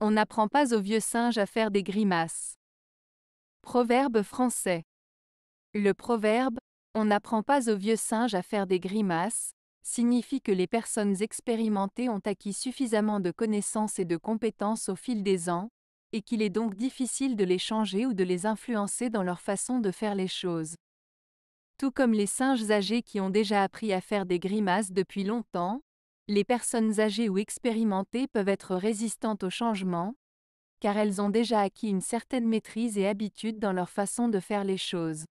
On n'apprend pas aux vieux singes à faire des grimaces. Proverbe français. Le proverbe On n'apprend pas aux vieux singes à faire des grimaces signifie que les personnes expérimentées ont acquis suffisamment de connaissances et de compétences au fil des ans, et qu'il est donc difficile de les changer ou de les influencer dans leur façon de faire les choses. Tout comme les singes âgés qui ont déjà appris à faire des grimaces depuis longtemps, les personnes âgées ou expérimentées peuvent être résistantes au changement, car elles ont déjà acquis une certaine maîtrise et habitude dans leur façon de faire les choses.